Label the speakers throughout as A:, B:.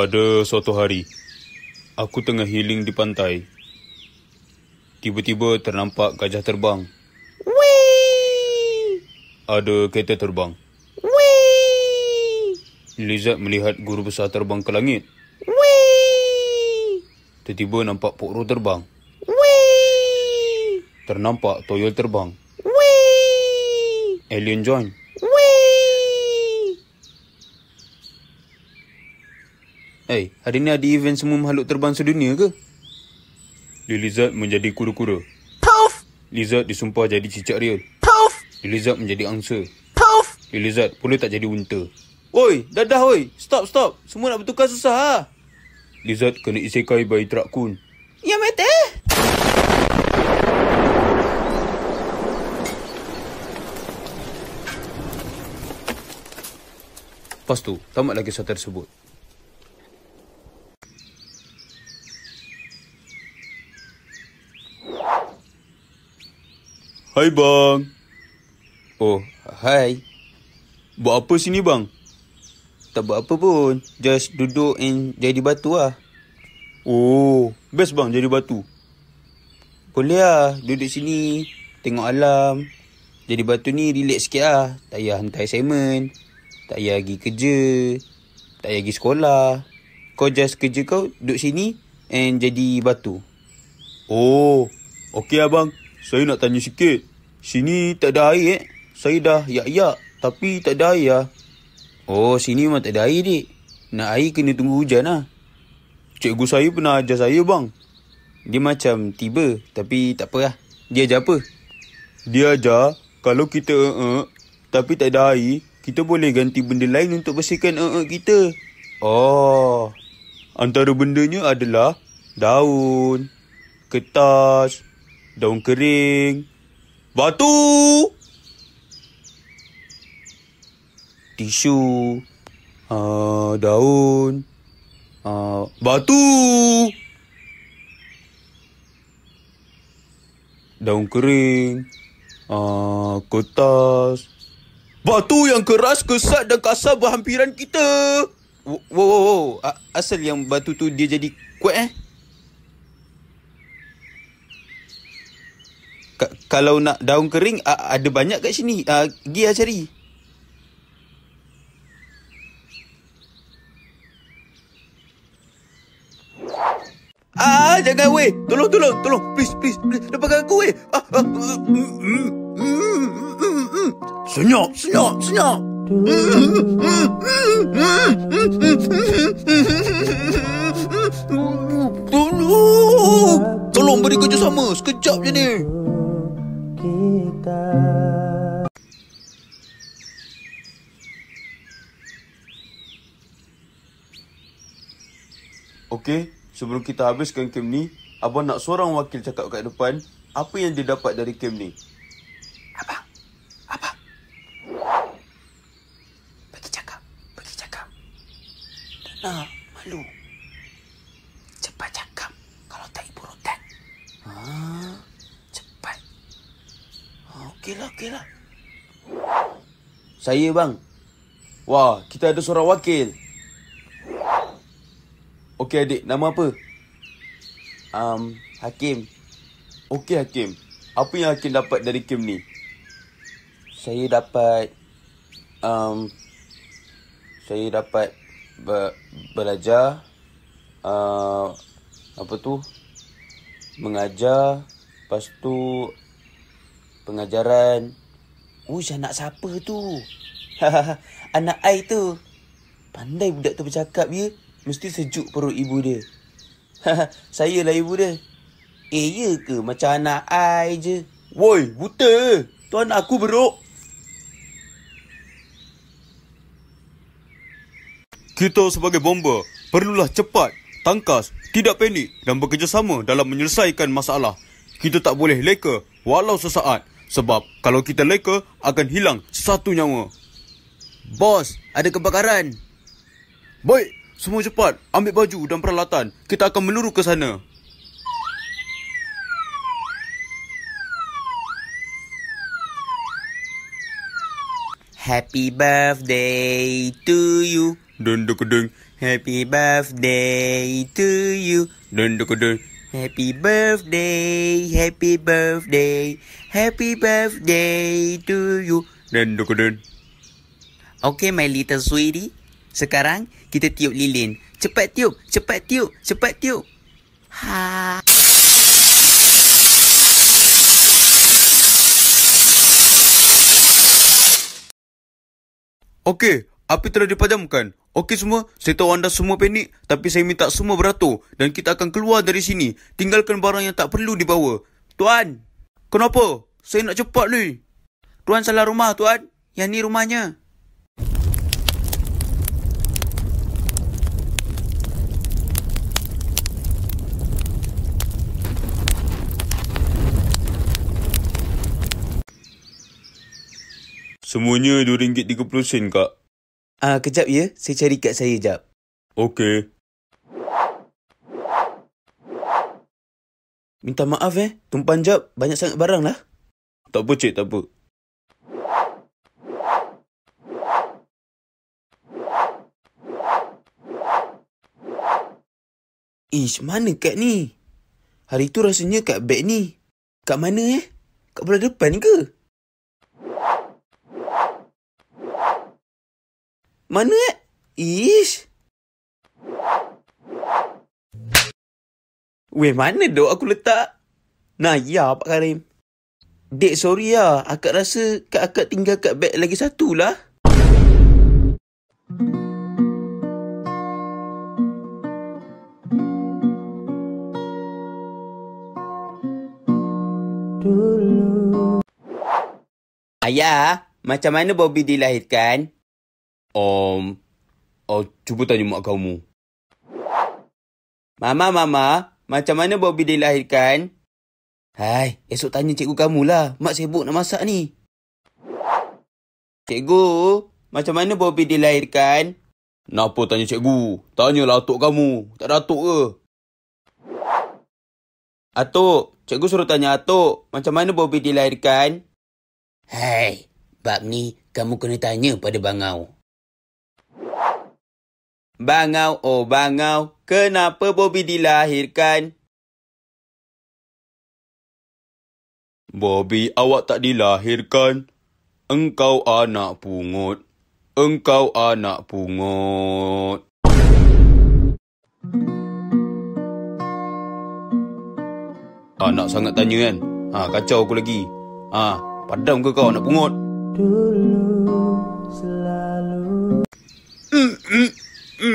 A: Pada suatu hari, aku tengah healing di pantai. Tiba-tiba ternampak gajah terbang. Wee! Ada kereta terbang. Wee! Lizard melihat guru besar terbang ke langit. Wee! Tiba-tiba nampak pokro terbang. Wee! Ternampak toyol terbang. Wee! Alien join. Hey, eh, hari ni ada event semua makhluk terbang sedunia ke? The lizard menjadi kura-kura. Poof! Lizard disumpah jadi cicak real. Puff! The lizard menjadi angsa. Puff! The lizard pula tak jadi unta. Oi, dadah oi. Stop, stop. Semua nak bertukar susah ha. Lizard kena isekai by trakun. Ya mate. Eh? Pastu, tu, tamatlah kisah tersebut. Hai bang. Oh, hai. Buat apa sini bang? Tak buat apa pun. Just duduk and jadi batu lah. Oh, best bang jadi batu. Boleh lah duduk sini. Tengok alam. Jadi batu ni relax sikit lah. Tak payah hantar assignment. Tak payah pergi kerja. Tak payah pergi sekolah. Kau just kerja kau duduk sini and jadi batu. Oh, okey abang saya nak tanya sikit. Sini tak ada air eh? Saya dah yak-yak tapi tak ada air lah. Oh, sini memang tak ada air, dik. Nak air kena tunggu hujan lah. Cikgu saya pernah ajar saya, bang. Dia macam tiba tapi tak apalah. Dia ajar apa? Dia ajar kalau kita uh, uh tapi tak ada air, kita boleh ganti benda lain untuk bersihkan uh, uh kita. Oh. Antara bendanya adalah daun, kertas, daun kering, batu, tisu, uh, daun, uh, batu, daun kering, uh, kertas, batu yang keras, kesat dan kasar berhampiran kita. Wow, wow, wow. asal yang batu tu dia jadi kuat eh? K- kalau nak daun kering uh, ada banyak kat sini. Ah pergi lah cari. Ah jangan weh. Tolong tolong tolong please please please lepaskan aku weh. Ah, ah, senyap senyap senyap. Tolong, tolong beri kerjasama sekejap je ni kita. Okey, sebelum kita habiskan kem ni, abang nak seorang wakil cakap kat depan apa yang dia dapat dari kem ni. Abang, abang. Pergi cakap, pergi cakap. Tak malu. okeylah. Saya bang. Wah, kita ada seorang wakil. Okey adik, nama apa? Um, Hakim. Okey Hakim. Apa yang Hakim dapat dari Kim ni? Saya dapat um saya dapat be- belajar uh, apa tu? Mengajar, lepas tu pengajaran. Ush, anak siapa tu? anak ai tu. Pandai budak tu bercakap, ya? Mesti sejuk perut ibu dia. saya lah ibu dia. Eh, ya ke? Macam anak ai je. Woi, buta tuan aku bro. Kita sebagai bomba, perlulah cepat, tangkas, tidak panik dan bekerjasama dalam menyelesaikan masalah. Kita tak boleh leka walau sesaat. Sebab kalau kita leka, akan hilang satu nyawa. Bos, ada kebakaran. Baik, semua cepat. Ambil baju dan peralatan. Kita akan meluru ke sana. Happy birthday to you. Dun dun dun. Happy birthday to you. Dun dun dun. Happy birthday, happy birthday, happy birthday to you. Dan dok dan. Okay, my little sweetie. Sekarang kita tiup lilin. Cepat tiup, cepat tiup, cepat tiup. Ha. Okay, api telah dipadamkan. Okey semua, saya tahu anda semua panik tapi saya minta semua beratur dan kita akan keluar dari sini. Tinggalkan barang yang tak perlu dibawa. Tuan! Kenapa? Saya nak cepat ni. Tuan salah rumah, Tuan. Yang ni rumahnya. Semuanya RM2.30 kak. Ah, uh, kejap ya. Saya cari kad saya jap. Okey. Minta maaf eh. tumpang jap. Banyak sangat barang lah. Tak apa, cik. Tak apa. Ish, mana kad ni? Hari tu rasanya kat beg ni. Kat mana eh? Kat belah depan ke? Mana eh? Ish. Weh, mana dok aku letak? Nah, ya Pak Karim. Dek, sorry lah. Akak rasa kat akak tinggal kat beg lagi satu lah. Ayah, macam mana Bobby dilahirkan? Um, oh, cuba tanya mak kamu. Mama, mama, macam mana Bobby dilahirkan? Hai, esok tanya cikgu kamu lah. Mak sibuk nak masak ni. Cikgu, macam mana Bobby dilahirkan? Kenapa tanya cikgu? Tanyalah atuk kamu. Tak ada atuk ke? Atuk, cikgu suruh tanya atuk. Macam mana Bobby dilahirkan? Hai, bab ni kamu kena tanya pada bangau. Bangau oh bangau, kenapa Bobby dilahirkan? Bobby awak tak dilahirkan. Engkau anak pungut. Engkau anak pungut. Anak ah, sangat tanya kan. Ha ah, kacau aku lagi. Ha ah, padam ke kau nak pungut? Dulu selalu. Mm, mm, mm. Wo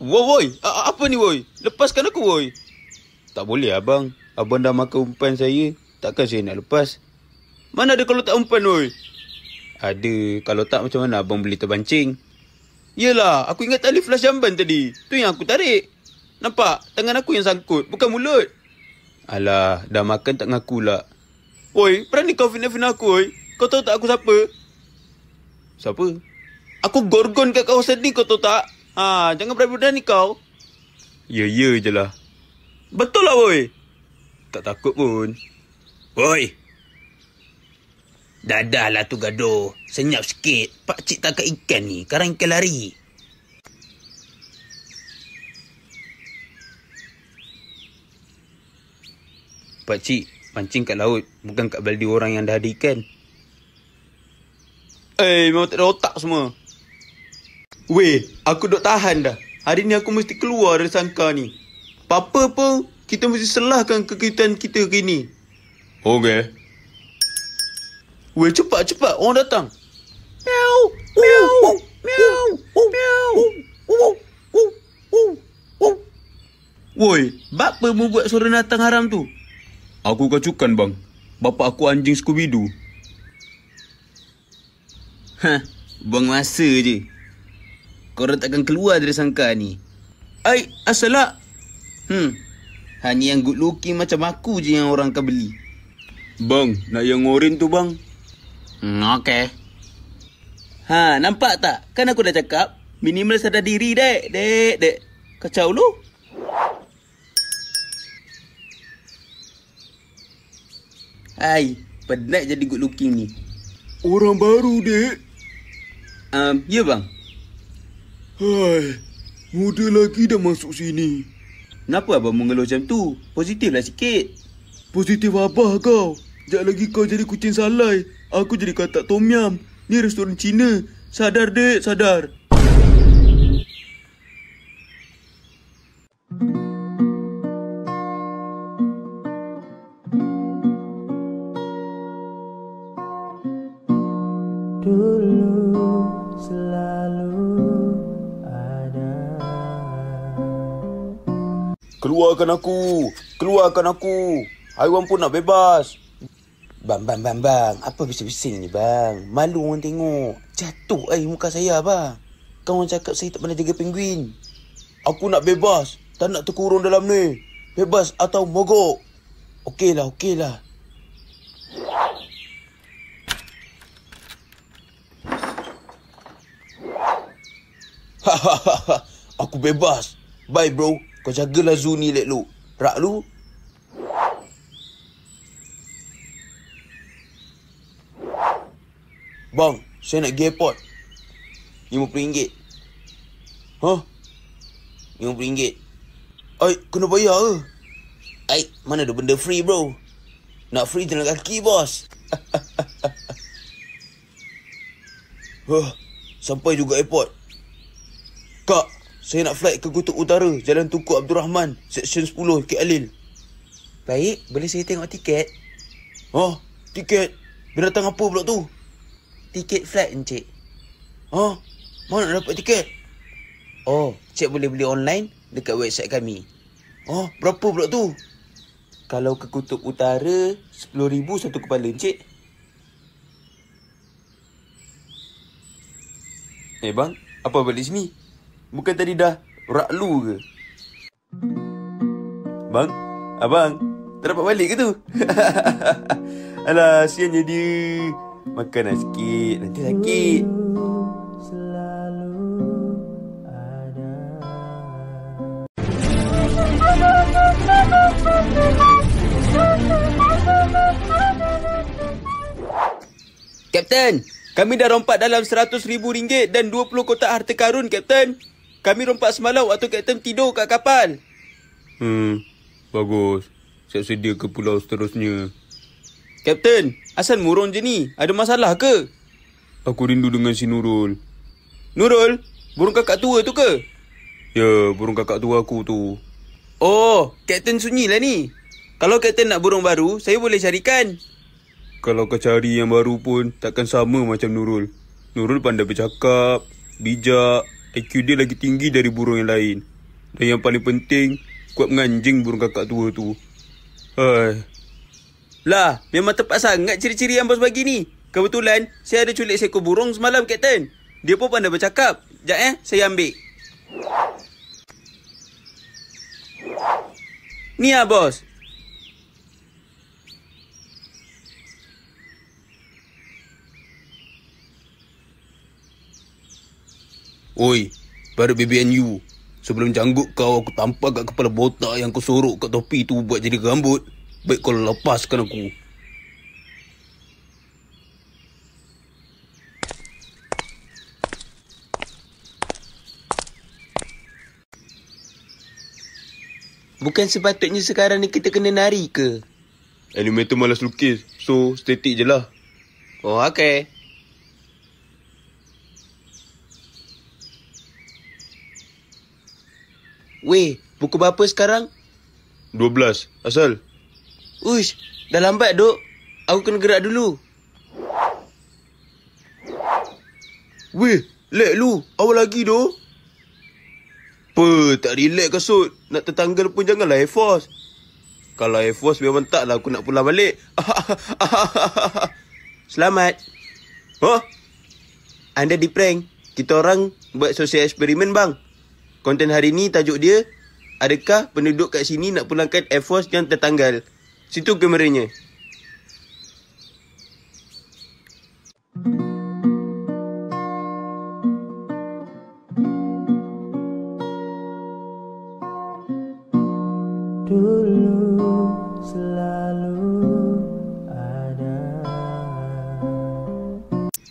A: woi, apa ni woi? Lepaskan aku woi. Tak boleh abang. Abang dah makan umpan saya. Takkan saya nak lepas. Mana ada kalau tak umpan woi? Ada. Kalau tak macam mana abang beli terbancing? Yelah, aku ingat tali flash jamban tadi. Tu yang aku tarik. Nampak? Tangan aku yang sangkut. Bukan mulut. Alah, dah makan tak ngaku lah. Oi, berani kau fitnah-fitnah aku, oi? Kau tahu tak aku siapa? Siapa? Aku gorgon kat kawasan ni, kau tahu tak? Ha, jangan berani-berani kau. Ya, ya je lah. Betul lah, oi. Tak takut pun. Oi. lah tu gaduh. Senyap sikit. Pakcik tangkap ikan ni. Karang ikan lari. Pakcik, pancing kat laut. Bukan kat baldi orang yang dah ada ikan. Eh, hey, memang tak ada otak semua. Weh, aku duk tahan dah. Hari ni aku mesti keluar dari sangka ni. Apa-apa pun, kita mesti selahkan kekuatan kita kini. Okay. Weh, cepat, cepat. Orang datang. Meow, meow, meow, meow. meow, meow, meow, meow. bapa mu buat suara natang haram tu? Aku kacukan bang. Bapa aku anjing skubidu. Hah, buang masa je. Korang takkan keluar dari sangka ni. Ay, asalak. Hmm, hanya yang good looking macam aku je yang orang akan beli. Bang, nak yang orin tu bang. Hmm, okay. Ha, nampak tak? Kan aku dah cakap, minimal sadar diri dek, dek, dek. Kacau lu. Hai, penat jadi good looking ni. Orang baru, dek. Um, ya, bang. Hai, muda lagi dah masuk sini. Kenapa abang mengeluh macam tu? Positiflah sikit. Positif abah kau. Sekejap lagi kau jadi kucing salai. Aku jadi katak tom yam. Ni restoran Cina. Sadar, dek, sadar. dulu selalu ada. Keluarkan aku, keluarkan aku. Haiwan pun nak bebas. Bang, bang, bang, bang. Apa bising-bising ni, bang? Malu orang tengok. Jatuh air muka saya, bang. Kawan cakap saya tak pernah jaga penguin. Aku nak bebas. Tak nak terkurung dalam ni. Bebas atau mogok. Okeylah, okeylah. Okeylah. Hahaha, aku bebas. Bye bro, kau jagalah zoo ni let lu. Rak lu. Bang, saya nak pergi airport. RM50. Huh? RM50. Oi, kena bayar ke? Ai, mana ada benda free bro? Nak free jalan kaki bos. Huh, sampai juga airport. Kak, saya nak flight ke Kutub Utara, Jalan Tunku Abdul Rahman, Seksyen 10, KLIL. Baik, boleh saya tengok tiket? Oh, tiket? Binatang apa pula tu? Tiket flight, Encik. Oh, mana nak dapat tiket? Oh, Encik boleh beli online dekat website kami. Oh, berapa pula tu? Kalau ke Kutub Utara, RM10,000 satu kepala, Encik. Eh, bang. Apa balik sini? Bukan tadi dah raklu ke? Bang? Abang? Tak dapat balik ke tu? Alah, siannya dia. Makanlah sikit, nanti sakit. Kapten, kami dah rompak dalam RM100,000 dan 20 kotak harta karun, Kapten. Kami rompak semalam waktu Captain tidur kat kapal. Hmm, bagus. Siap sedia ke pulau seterusnya. Captain, asal murung je ni? Ada masalah ke? Aku rindu dengan si Nurul. Nurul, burung kakak tua tu ke? Ya, burung kakak tua aku tu. Oh, Captain sunyi lah ni. Kalau Captain nak burung baru, saya boleh carikan. Kalau kau cari yang baru pun, takkan sama macam Nurul. Nurul pandai bercakap, bijak, IQ dia lagi tinggi dari burung yang lain. Dan yang paling penting, kuat menganjing burung kakak tua tu. Hai. Lah, memang tepat sangat ciri-ciri yang bos bagi ni. Kebetulan, saya ada culik seekor burung semalam, Kapten. Dia pun pandai bercakap. Sekejap eh, saya ambil. Ni ah bos, Oi, para BBNU. Sebelum jangguk kau, aku tampak kat kepala botak yang kau sorok kat topi tu buat jadi rambut. Baik kau lepaskan aku. Bukan sepatutnya sekarang ni kita kena nari ke? Animator malas lukis. So, statik je lah. Oh, okay. Weh, pukul berapa sekarang? 12. Asal? Uish, dah lambat, Dok. Aku kena gerak dulu. Weh, lek lu. Awal lagi, Dok. Puh, tak relax kasut. Nak tertanggal pun janganlah Air Force. Kalau Air Force memang taklah aku nak pulang balik. Selamat. huh? Anda di prank. Kita orang buat sosial eksperimen, bang. Konten hari ni tajuk dia Adakah penduduk kat sini nak pulangkan Air Force yang tertanggal? Situ kameranya. Dulu selalu ada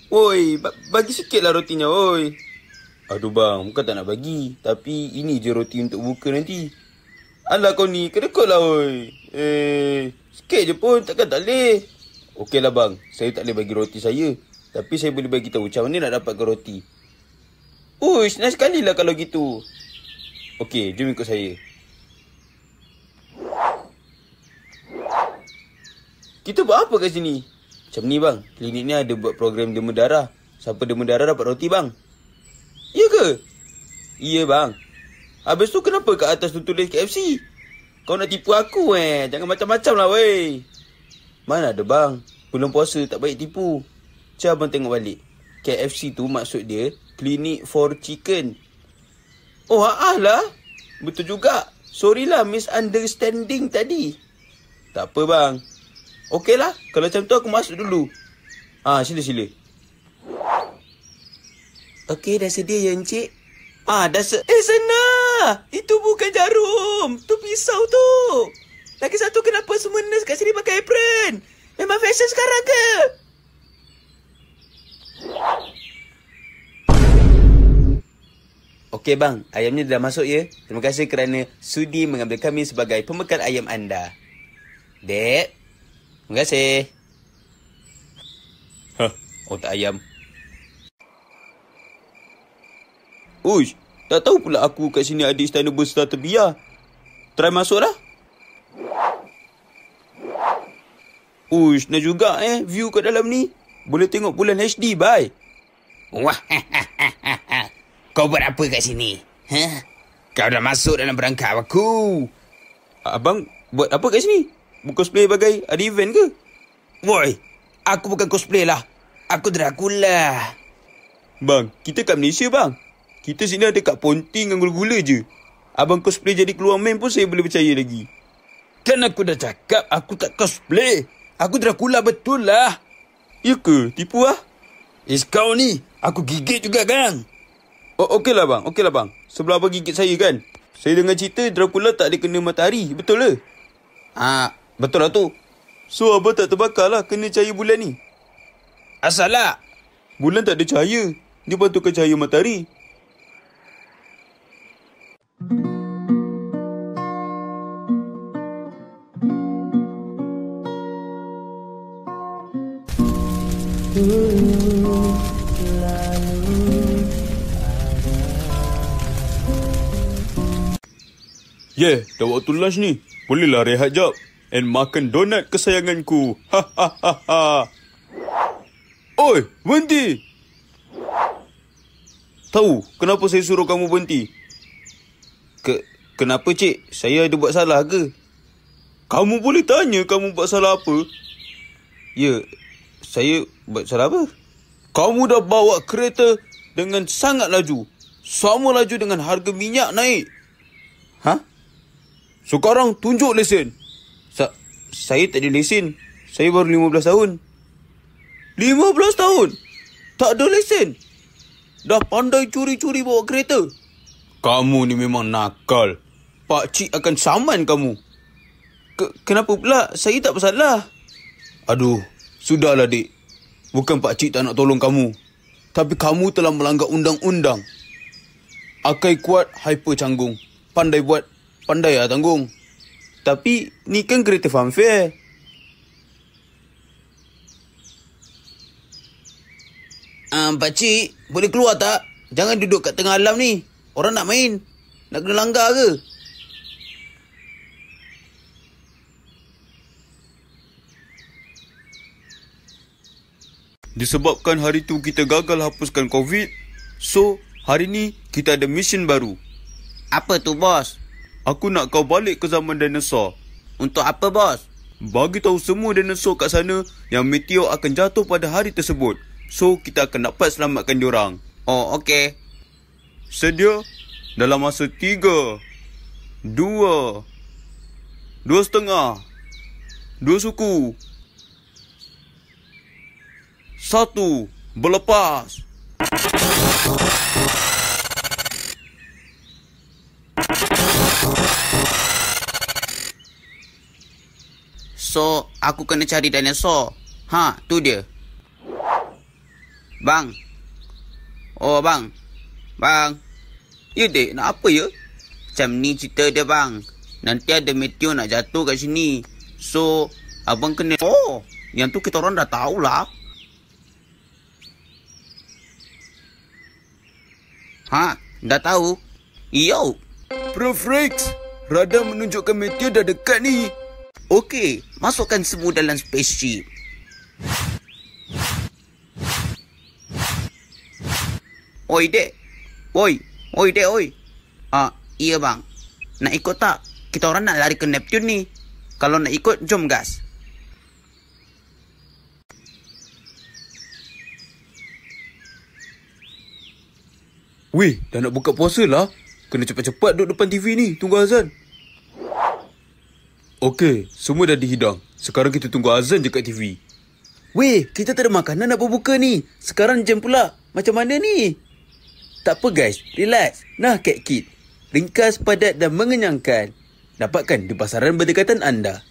A: Woi, ba- bagi sikitlah rotinya, woi. Aduh bang, bukan tak nak bagi. Tapi ini je roti untuk buka nanti. Alah kau ni, kedekut lah oi. Eh, sikit je pun takkan tak boleh. lah bang, saya tak boleh bagi roti saya. Tapi saya boleh bagi tahu macam mana nak dapat roti. Ui, senang sekali lah kalau gitu. Okey, jom ikut saya. Kita buat apa kat sini? Macam ni bang, klinik ni ada buat program demodara. darah. Siapa demam dapat roti bang? Ya ke? Ya bang. Habis tu kenapa kat atas tu tulis KFC? Kau nak tipu aku eh. Jangan macam-macam lah wey. Mana ada bang. Belum puasa tak baik tipu. Cik abang tengok balik. KFC tu maksud dia Clinic for Chicken. Oh ah lah. Betul juga. Sorry lah misunderstanding tadi. Tak apa bang. Okey lah. Kalau macam tu aku masuk dulu. Ah ha, sila sila. Okey, dah sedia ya, Encik? Ah, dah se... Eh, Sena! Itu bukan jarum! Tu pisau tu! Lagi satu, kenapa semua nurse kat sini pakai apron? Memang fashion sekarang ke? Okey bang, ayamnya dah masuk ya. Terima kasih kerana sudi mengambil kami sebagai pembekal ayam anda. Dek, terima kasih. Hah, otak oh, ayam. Uish, tak tahu pula aku kat sini ada istana besar terbiar. Try masuklah. Uish, nak juga eh view kat dalam ni. Boleh tengok bulan HD, bye. Wah, kau buat apa kat sini? Ha? Kau dah masuk dalam perangkap aku. Abang, buat apa kat sini? Buat cosplay bagai ada event ke? Woi, aku bukan cosplay lah. Aku Dracula. Bang, kita kat Malaysia bang. Kita sini ada kat ponting dengan gula-gula je. Abang cosplay jadi keluar main pun saya boleh percaya lagi. Kan aku dah cakap aku tak cosplay. Aku Dracula betul lah. Ya ke? Tipu lah. Eh, kau ni. Aku gigit juga, kan? Oh, okeylah, bang. Okeylah, bang. Sebelah abang gigit saya, kan? Saya dengar cerita Dracula tak ada kena matahari. Betul ke? Ah, betul lah tu. So, abang tak terbakar lah kena cahaya bulan ni. Asal lah. Bulan tak ada cahaya. Dia bantukan cahaya matahari. Yeah, dah waktu lunch ni. Bolehlah rehat jap. And makan donat kesayanganku. Ha ha ha ha. Oi, berhenti. Tahu kenapa saya suruh kamu berhenti? Ke kenapa cik? Saya ada buat salah ke? Kamu boleh tanya kamu buat salah apa? Ya, saya buat salah apa? Kamu dah bawa kereta dengan sangat laju. Sama laju dengan harga minyak naik. Ha? Sekarang tunjuk lesen. Sa saya tak ada lesen. Saya baru 15 tahun. 15 tahun? Tak ada lesen? Dah pandai curi-curi bawa kereta? Kamu ni memang nakal. Pak Cik akan saman kamu. K kenapa pula? Saya tak bersalah. Aduh, Sudahlah, Dik. Bukan Pak Cik tak nak tolong kamu. Tapi kamu telah melanggar undang-undang. Akai kuat, hyper canggung. Pandai buat, pandai lah tanggung. Tapi, ni kan kereta fanfare. Ah, Pak Cik, boleh keluar tak? Jangan duduk kat tengah alam ni. Orang nak main. Nak kena langgar ke? Disebabkan hari tu kita gagal hapuskan COVID, so hari ni kita ada mission baru. Apa tu, bos? Aku nak kau balik ke zaman dinosaur. Untuk apa, bos? Bagi tahu semua dinosaur kat sana yang meteor akan jatuh pada hari tersebut. So, kita akan dapat selamatkan diorang. Oh, okey. Sedia dalam masa tiga, dua, dua setengah, dua suku, satu, berlepas. So, aku kena cari dinosaur. Ha, tu dia. Bang. Oh, bang. Bang. Ya, dek. Nak apa, ya? Macam ni cerita dia, bang. Nanti ada meteor nak jatuh kat sini. So, abang kena... Oh, yang tu kita orang dah tahulah. Ha, dah tahu. Yo. Prof Rex, radar menunjukkan meteor dah dekat ni. Okey, masukkan semua dalam spaceship. Oi, dek. Oi, oi, dek, oi. Ah, iya bang. Nak ikut tak? Kita orang nak lari ke Neptune ni. Kalau nak ikut, jom gas. Weh, dah nak buka puasa lah. Kena cepat-cepat duduk depan TV ni. Tunggu azan. Okey, semua dah dihidang. Sekarang kita tunggu azan je kat TV. Weh, kita tak ada makanan nak berbuka ni. Sekarang jam pula. Macam mana ni? Tak apa guys, relax. Nah, Cat Kit. Ringkas, padat dan mengenyangkan. Dapatkan di pasaran berdekatan anda.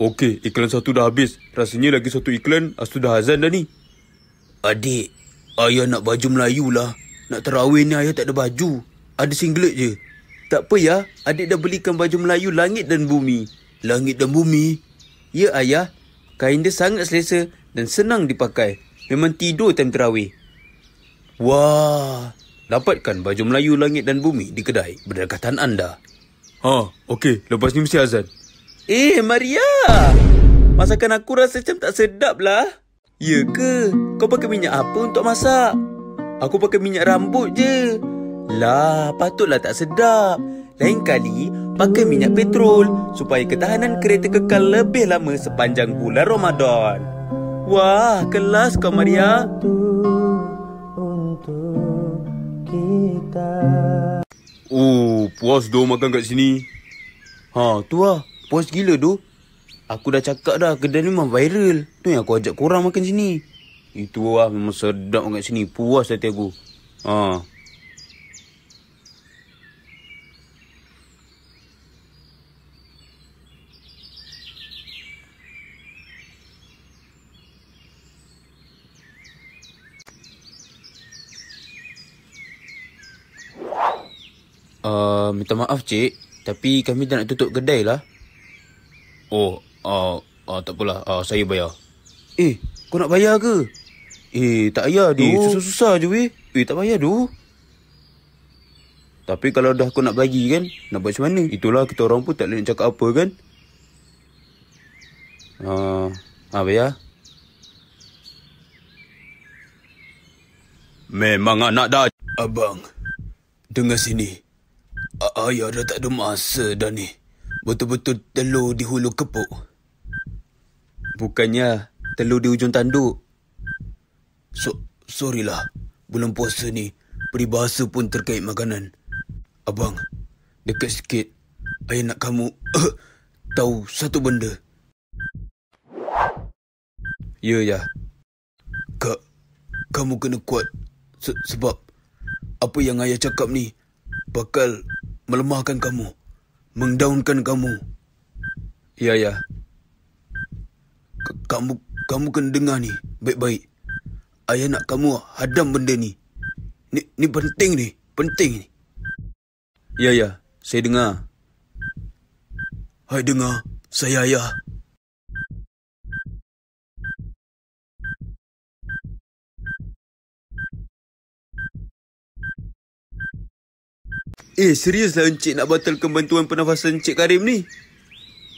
A: Okey, iklan satu dah habis. Rasanya lagi satu iklan, Astu dah azan dah ni. Adik, ayah nak baju Melayu lah. Nak terawih ni ayah tak ada baju. Ada singlet je. Tak apa ya, adik dah belikan baju Melayu langit dan bumi. Langit dan bumi? Ya ayah, kain dia sangat selesa dan senang dipakai. Memang tidur time terawih. Wah, dapatkan baju Melayu langit dan bumi di kedai berdekatan anda. Ha, okey, lepas ni mesti azan. Eh, Maria! Ya. Masakan aku rasa macam tak sedap lah. Ya ke? Kau pakai minyak apa untuk masak? Aku pakai minyak rambut je. Lah, patutlah tak sedap. Lain kali, pakai minyak petrol supaya ketahanan kereta kekal lebih lama sepanjang bulan Ramadan. Wah, kelas kau Maria. Oh, puas doh makan kat sini. Ha, tu lah. Puas gila doh. Aku dah cakap dah, kedai ni memang viral. Tu yang aku ajak korang makan sini. Itu lah memang sedap kat sini. Puas hati aku. Ha. Uh, minta maaf cik Tapi kami dah nak tutup kedai lah Oh uh, ah, uh, ah, Takpelah uh, Saya bayar Eh kau nak bayar ke? Eh, tak payah tu. Eh, susah-susah je weh. Eh, tak payah tu. Tapi kalau dah aku nak bagi kan, nak buat macam mana? Itulah kita orang pun tak boleh nak cakap apa kan. Ah, apa ya? Memang anak dah. Abang, dengar sini. Ayah dah tak ada masa dah ni. Betul-betul telur di hulu kepuk. Bukannya telur di ujung tanduk. So, sorry lah. belum puasa ni, peribahasa pun terkait makanan. Abang, dekat sikit, ayah nak kamu uh, tahu satu benda. Ya, ya. Kak, kamu kena kuat. Se- sebab, apa yang ayah cakap ni, bakal melemahkan kamu. Mengdaunkan kamu. Ya, ya. K- kamu, kamu kena dengar ni, baik-baik ayah nak kamu hadam benda ni. Ni, ni penting ni. Penting ni. Ya, ya. Saya dengar. Hai dengar. Saya ayah. Eh, seriuslah Encik nak batalkan bantuan pernafasan Encik Karim ni?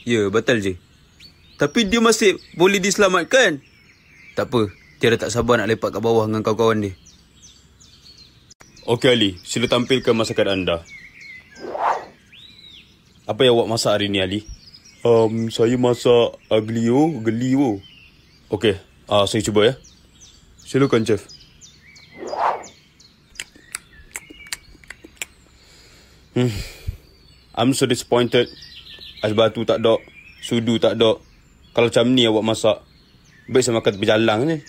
A: Ya, batal je. Tapi dia masih boleh diselamatkan. Tak apa. Tiada tak sabar nak lepak kat bawah dengan kawan-kawan dia. Okey Ali, sila tampilkan masakan anda. Apa yang awak masak hari ni Ali? Um, saya masak aglio, gelio. Okey, uh, saya cuba ya. Silakan chef. Hmm. I'm so disappointed. Ais batu tak ada, sudu tak ada. Kalau macam ni awak masak, baik saya makan tepi ni.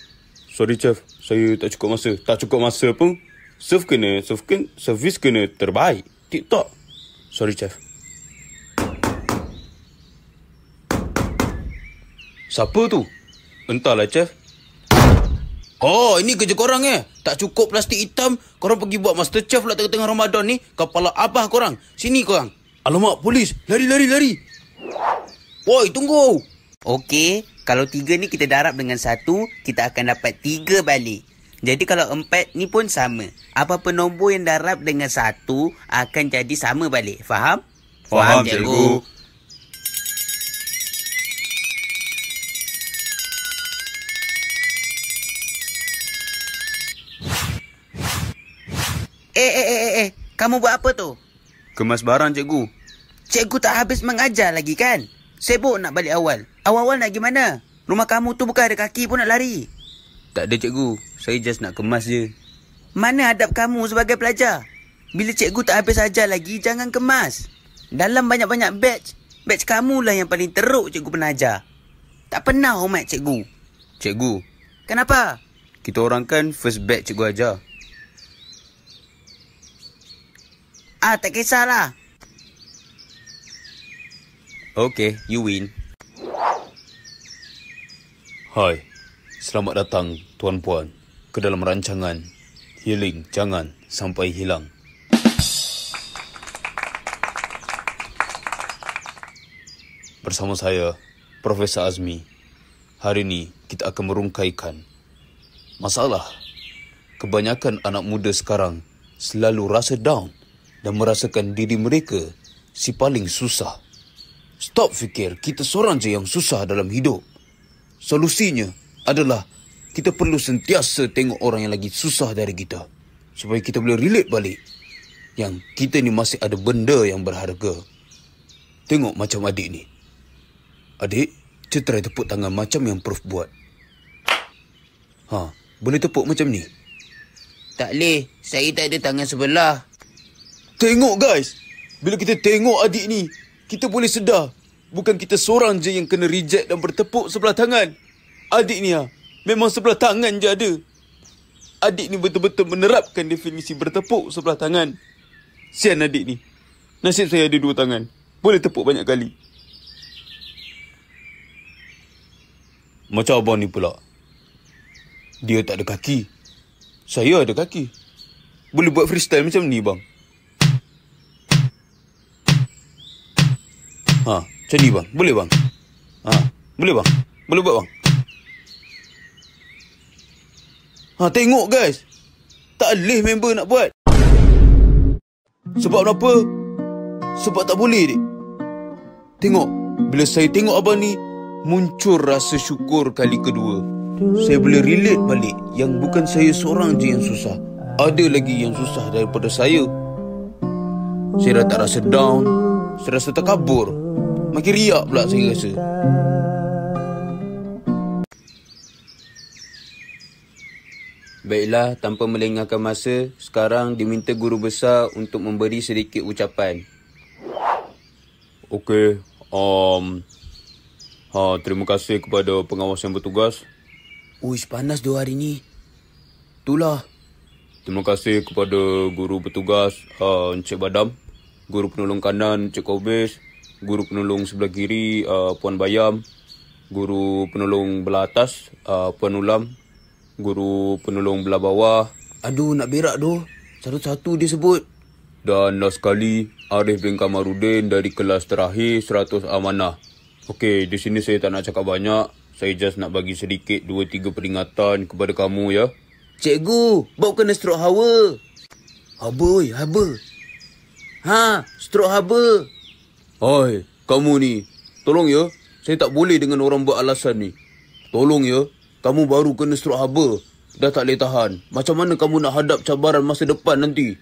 A: Sorry chef, saya tak cukup masa. Tak cukup masa pun, serve kena, serve kena, servis kena terbaik. TikTok. Sorry chef. Siapa tu? Entahlah chef. Oh, ini kerja korang eh? Tak cukup plastik hitam, korang pergi buat master chef lah tengah-tengah Ramadan ni. Kepala apa korang? Sini korang. Alamak, polis. Lari, lari, lari. Woi, tunggu. Okey, kalau tiga ni kita darab dengan satu, kita akan dapat tiga balik. Jadi kalau empat ni pun sama. Apa-apa nombor yang darab dengan satu akan jadi sama balik. Faham? Faham, Faham cikgu. cikgu. Eh, eh, eh, eh, eh. Kamu buat apa tu? Kemas barang, cikgu. Cikgu tak habis mengajar lagi kan? Sibuk nak balik awal. Awal-awal nak pergi mana? Rumah kamu tu bukan ada kaki pun nak lari. Tak ada cikgu. Saya just nak kemas je. Mana adab kamu sebagai pelajar? Bila cikgu tak habis ajar lagi, jangan kemas. Dalam banyak-banyak batch, batch kamu lah yang paling teruk cikgu pernah ajar. Tak pernah hormat cikgu. Cikgu. Kenapa? Kita orang kan first batch cikgu ajar. Ah, tak kisahlah. Okay, you win. Hai, selamat datang tuan puan ke dalam rancangan Healing Jangan Sampai Hilang. Bersama saya, Profesor Azmi. Hari ini kita akan merungkaikan masalah kebanyakan anak muda sekarang selalu rasa down dan merasakan diri mereka si paling susah. Stop fikir kita seorang je yang susah dalam hidup. Solusinya adalah kita perlu sentiasa tengok orang yang lagi susah dari kita. Supaya kita boleh relate balik yang kita ni masih ada benda yang berharga. Tengok macam adik ni. Adik, cetera tepuk tangan macam yang Prof buat. Ha, boleh tepuk macam ni? Tak leh, Saya tak ada tangan sebelah. Tengok guys. Bila kita tengok adik ni, kita boleh sedar bukan kita seorang je yang kena reject dan bertepuk sebelah tangan. Adik ni ah, memang sebelah tangan je ada. Adik ni betul-betul menerapkan definisi bertepuk sebelah tangan. Sian adik ni. Nasib saya ada dua tangan. Boleh tepuk banyak kali. Macam abang ni pula. Dia tak ada kaki. Saya ada kaki. Boleh buat freestyle macam ni bang. Ha, jadi bang. Boleh bang? Ha, boleh bang? Boleh buat bang? Ha, tengok guys. Tak boleh member nak buat. Sebab apa? Sebab tak boleh dik. Tengok. Bila saya tengok abang ni, muncul rasa syukur kali kedua. Saya boleh relate balik yang bukan saya seorang je yang susah. Ada lagi yang susah daripada saya. Saya dah tak rasa down. Saya rasa terkabur. Makin riak pula saya rasa Baiklah, tanpa melengahkan masa, sekarang diminta guru besar untuk memberi sedikit ucapan. Okey, um, ha, terima kasih kepada pengawas yang bertugas. Uish, panas dua hari ni. Itulah. Terima kasih kepada guru bertugas, uh, Encik Badam, guru penolong kanan, Encik Kobes, guru penolong sebelah kiri uh, Puan Bayam, guru penolong belah atas uh, Puan Ulam, guru penolong belah bawah. Aduh nak berak doh. Satu-satu dia sebut. Dan last kali Arif bin Kamarudin dari kelas terakhir 100 amanah. Okey, di sini saya tak nak cakap banyak. Saya just nak bagi sedikit dua tiga peringatan kepada kamu ya. Cikgu, bau kena strok hawa. Haba, oi, eh, haba. Ha, strok haba. Hai, kamu ni. Tolong ya. Saya tak boleh dengan orang buat alasan ni. Tolong ya. Kamu baru kena strok haba. Dah tak boleh tahan. Macam mana kamu nak hadap cabaran masa depan nanti?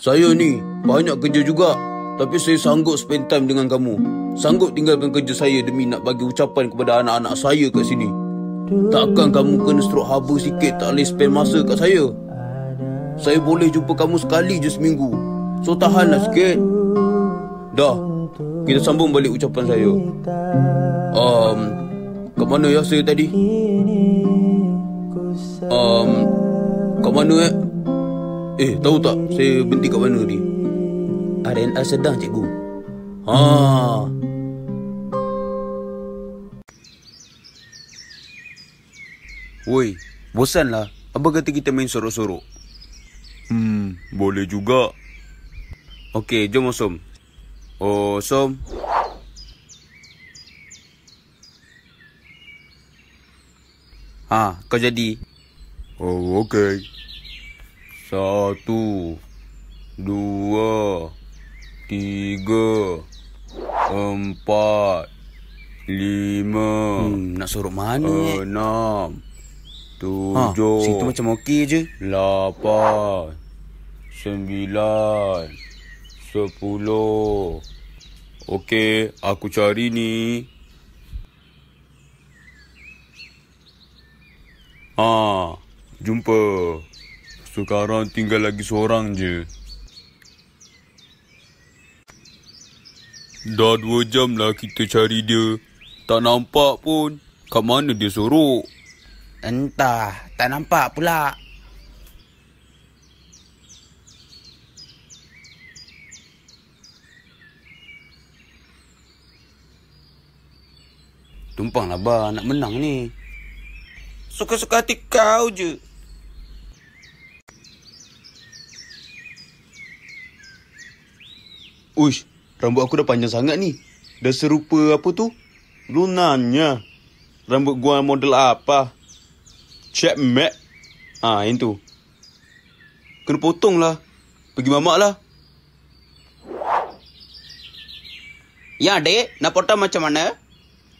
A: Saya ni, banyak kerja juga. Tapi saya sanggup spend time dengan kamu. Sanggup tinggalkan kerja saya demi nak bagi ucapan kepada anak-anak saya kat sini. Takkan kamu kena strok haba sikit tak boleh spend masa kat saya? Saya boleh jumpa kamu sekali je seminggu. So tahanlah sikit. Dah Kita sambung balik ucapan saya Um Kat mana ya saya tadi Um Kat mana eh Eh tahu tak Saya berhenti kat mana tadi RNA sedang cikgu Haa Woi, bosan lah. Apa kata kita main sorok-sorok? Hmm, boleh juga. Okey, jom masuk. Osom. Oh, ha, kau jadi. Oh, okey. Satu. Dua. Tiga. Empat. Lima. Hmm, nak sorok mana? Eh? Enam. Ha, tujuh. Ha, situ macam okey je. Lapan. Sembilan. Sepuluh. Okey, aku cari ni. Ha, jumpa. Sekarang tinggal lagi seorang je. Dah dua jam lah kita cari dia. Tak nampak pun. Kat mana dia sorok? Entah, tak nampak pula. lah bah nak menang ni. Suka-suka hati kau je. Uish, rambut aku dah panjang sangat ni. Dah serupa apa tu? Lu nanya. Rambut gua model apa? Cep Mac. Ha, yang tu. Kena potong lah. Pergi mamak lah. Ya, dek. Nak potong macam mana?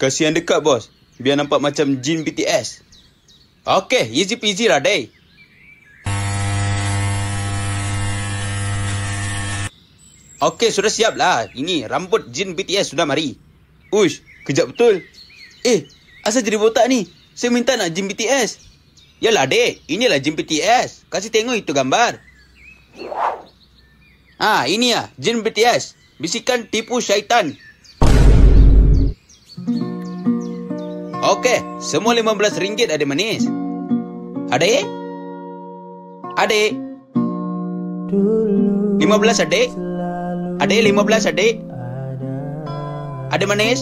A: Kasih yang dekat, bos. Biar nampak macam jin BTS. Okey, easy peasy lah, day. Okey, sudah siap lah. Ini, rambut jin BTS sudah mari. Uish, kejap betul. Eh, asal jadi botak ni? Saya minta nak jin BTS. Yalah, dek. Inilah jin BTS. Kasih tengok itu gambar. Ah, ini ya, jin BTS. Bisikan tipu syaitan. Okey, semua lima belas ringgit ada manis. ada, ada, lima belas ada, ada lima belas ada, ada manis?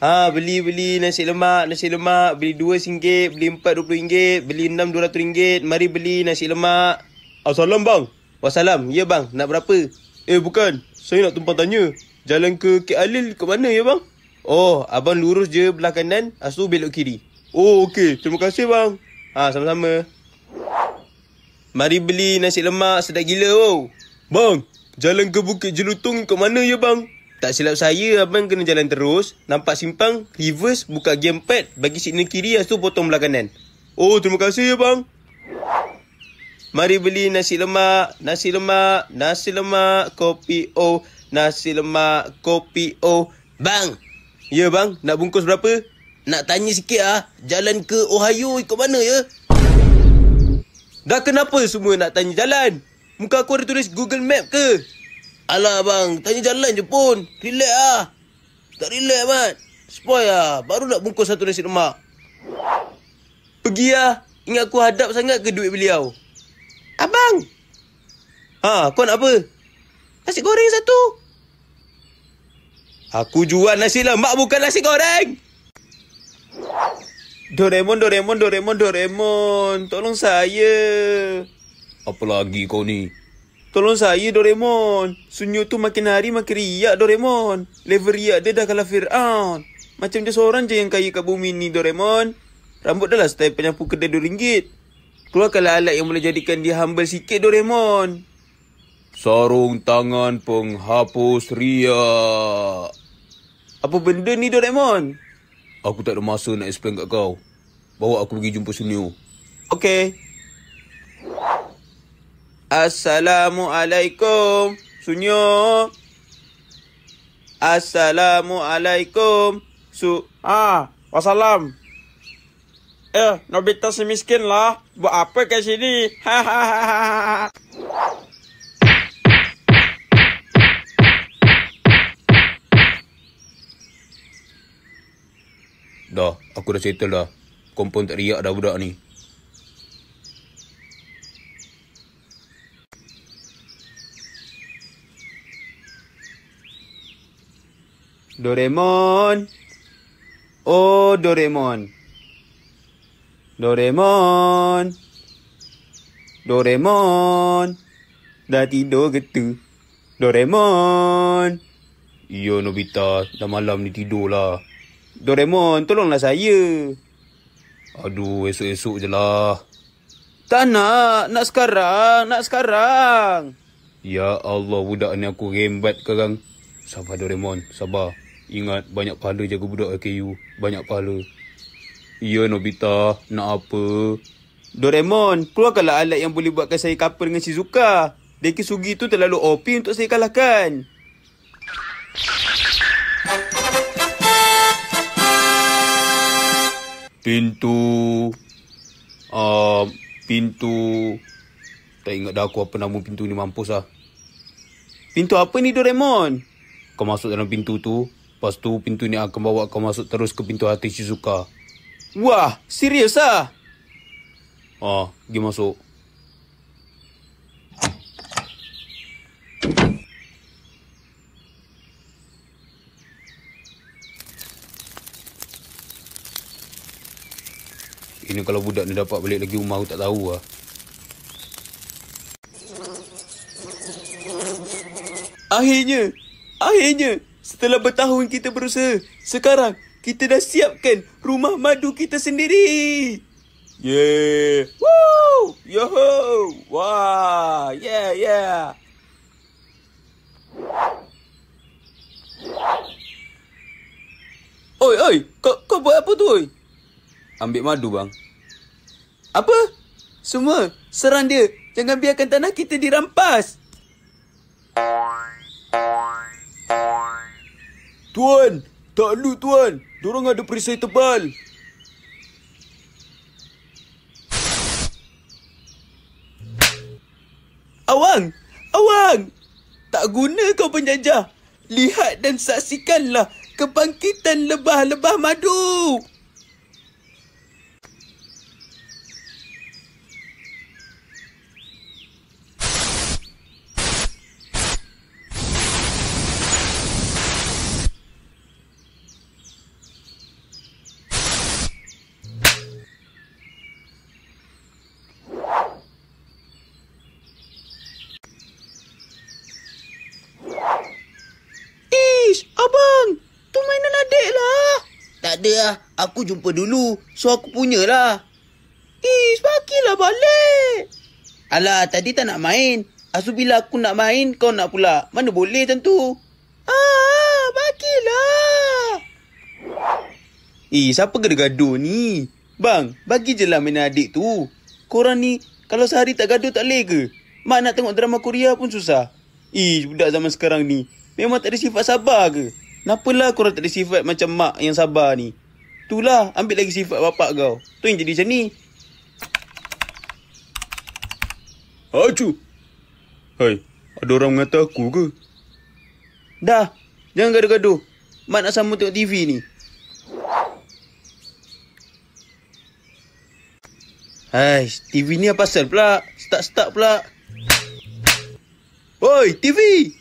A: Ha, beli beli nasi lemak, nasi lemak, beli dua ringgit beli empat dua RM20, beli enam dua ratus ringgit Mari beli nasi lemak. Assalamualaikum bang. Wassalam. Ya bang, nak berapa? Eh bukan, saya nak tumpang tanya jalan ke Kealil ke mana ya bang? Oh, abang lurus je belah kanan, lepas tu belok kiri. Oh, okey. Terima kasih bang. Ah, ha, sama-sama. Mari beli nasi lemak sedap gila tau. Oh. Bang, jalan ke Bukit Jelutong ke mana ya bang? Tak silap saya, abang kena jalan terus. Nampak simpang, reverse, buka gamepad, bagi signal kiri, lepas tu potong belah kanan. Oh, terima kasih ya bang. Mari beli nasi lemak, nasi lemak, nasi lemak, kopi Oh. Nasi lemak, kopi O. Oh. Bang! Ya yeah, bang, nak bungkus berapa? Nak tanya sikit ah, jalan ke Ohio ikut mana ya? Dah kenapa semua nak tanya jalan? Muka aku ada tulis Google Map ke? Alah bang, tanya jalan je pun. Relax ah. Tak relax amat. Spoil ah, baru nak bungkus satu nasi lemak. Pergi ah. Ingat aku hadap sangat ke duit beliau? Abang! Ha, kau nak apa? Nasi goreng satu. Aku jual nasi lemak bukan nasi goreng. Doremon Doremon Doremon Doremon, Tolong saya. Apa lagi kau ni? Tolong saya Doremon. Senyum tu makin hari makin riak Doremon. Level riak dia dah kalah Fir'aun. Macam dia seorang je yang kaya kat bumi ni Doraemon. Rambut dah lah setiap penyapu kedai RM2. Keluarkanlah alat yang boleh jadikan dia humble sikit Doremon. Sarung tangan penghapus riak. Apa benda ni Doraemon? Aku tak ada masa nak explain kat kau. Bawa aku pergi jumpa Sunio. Okey. Assalamualaikum, Sunio. Assalamualaikum. Su ah, wassalam. Eh, Nobita si miskin lah. Buat apa kat sini? Ha ha ha ha. Dah, aku dah settle dah. Kompon tak riak dah budak ni. Doraemon. Oh, Doraemon. Doraemon. Doraemon. Dah tidur ke tu? Doraemon. Ya, Nobita. Dah malam ni tidurlah. Doraemon, tolonglah saya. Aduh, esok-esok je lah. Tak nak, nak sekarang, nak sekarang. Ya Allah, budak ni aku rembat sekarang. Sabar Doraemon, sabar. Ingat, banyak pahala jaga budak AKU. Eh, banyak pahala. Ya Nobita, nak apa? Doraemon, keluarkanlah alat yang boleh buatkan saya couple dengan Shizuka. Deki Sugi tu terlalu OP untuk saya kalahkan. Thank pintu uh, pintu tak ingat dah aku apa nama pintu ni mampus lah. Pintu apa ni Doraemon? Kau masuk dalam pintu tu. Lepas tu pintu ni akan bawa kau masuk terus ke pintu hati Shizuka. Wah, serius lah? Ha, ah, pergi masuk. Ini kalau budak ni dapat balik lagi rumah aku tak tahu lah. Akhirnya, akhirnya setelah bertahun kita berusaha, sekarang kita dah siapkan rumah madu kita sendiri. Yeah. Woo! Yoho! Wah! Yeah, yeah. Oi, oi, kau kau buat apa tu, oi? Ambil madu, bang. Apa? Semua, serang dia. Jangan biarkan tanah kita dirampas. Tuan, tak lu tuan. Dorong ada perisai tebal. Awang, awang. Tak guna kau penjajah. Lihat dan saksikanlah kebangkitan lebah Lebah madu. Abang, tu mainan adik lah. Tak ada lah. Aku jumpa dulu. So, aku punya lah. Eh, Sparky lah balik. Alah, tadi tak nak main. Asal bila aku nak main, kau nak pula. Mana boleh macam tu? Ah, Sparky lah. Eh, siapa gaduh-gaduh ni? Bang, bagi je lah mainan adik tu. Korang ni, kalau sehari tak gaduh tak leh ke? Mak nak tengok drama Korea pun susah. Eh, budak zaman sekarang ni. Memang tak ada sifat sabar ke? Kenapalah korang tak ada sifat macam mak yang sabar ni? Itulah, ambil lagi sifat bapak kau. Tu yang jadi macam ni. Acu. Ah, Hai, ada orang mengata aku ke? Dah, jangan gaduh-gaduh. Mak nak sambung tengok TV ni. Hai, TV ni apa asal pula? Start-start pula. Oi, TV!